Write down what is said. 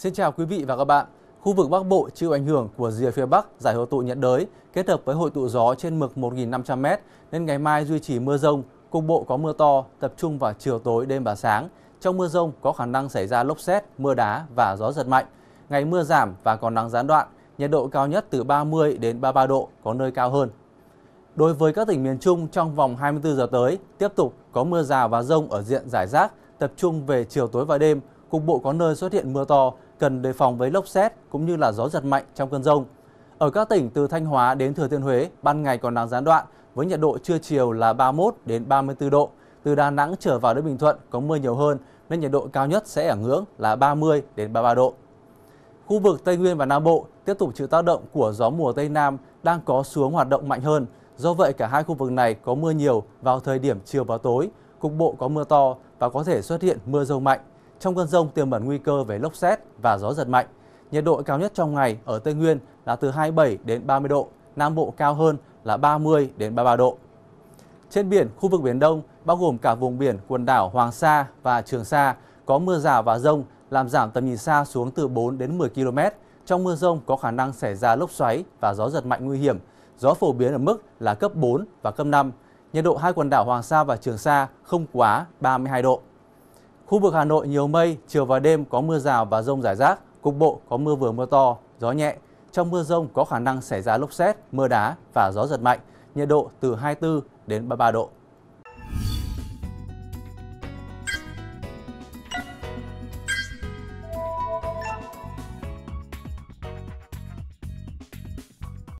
Xin chào quý vị và các bạn. Khu vực Bắc Bộ chịu ảnh hưởng của rìa phía Bắc giải hội tụ nhiệt đới kết hợp với hội tụ gió trên mực 1.500m nên ngày mai duy trì mưa rông, cục bộ có mưa to, tập trung vào chiều tối, đêm và sáng. Trong mưa rông có khả năng xảy ra lốc xét, mưa đá và gió giật mạnh. Ngày mưa giảm và còn nắng gián đoạn, nhiệt độ cao nhất từ 30 đến 33 độ, có nơi cao hơn. Đối với các tỉnh miền Trung trong vòng 24 giờ tới, tiếp tục có mưa rào và rông ở diện giải rác, tập trung về chiều tối và đêm, cục bộ có nơi xuất hiện mưa to, cần đề phòng với lốc xét cũng như là gió giật mạnh trong cơn rông. Ở các tỉnh từ Thanh Hóa đến Thừa Thiên Huế, ban ngày còn nắng gián đoạn với nhiệt độ trưa chiều là 31 đến 34 độ. Từ Đà Nẵng trở vào đến Bình Thuận có mưa nhiều hơn nên nhiệt độ cao nhất sẽ ở ngưỡng là 30 đến 33 độ. Khu vực Tây Nguyên và Nam Bộ tiếp tục chịu tác động của gió mùa Tây Nam đang có xuống hoạt động mạnh hơn. Do vậy cả hai khu vực này có mưa nhiều vào thời điểm chiều và tối, cục bộ có mưa to và có thể xuất hiện mưa rông mạnh trong cơn rông tiềm ẩn nguy cơ về lốc xét và gió giật mạnh. Nhiệt độ cao nhất trong ngày ở Tây Nguyên là từ 27 đến 30 độ, Nam Bộ cao hơn là 30 đến 33 độ. Trên biển, khu vực Biển Đông, bao gồm cả vùng biển quần đảo Hoàng Sa và Trường Sa, có mưa rào và rông làm giảm tầm nhìn xa xuống từ 4 đến 10 km. Trong mưa rông có khả năng xảy ra lốc xoáy và gió giật mạnh nguy hiểm. Gió phổ biến ở mức là cấp 4 và cấp 5. Nhiệt độ hai quần đảo Hoàng Sa và Trường Sa không quá 32 độ. Khu vực Hà Nội nhiều mây, chiều và đêm có mưa rào và rông rải rác, cục bộ có mưa vừa mưa to, gió nhẹ. Trong mưa rông có khả năng xảy ra lốc xét, mưa đá và gió giật mạnh, nhiệt độ từ 24 đến 33 độ.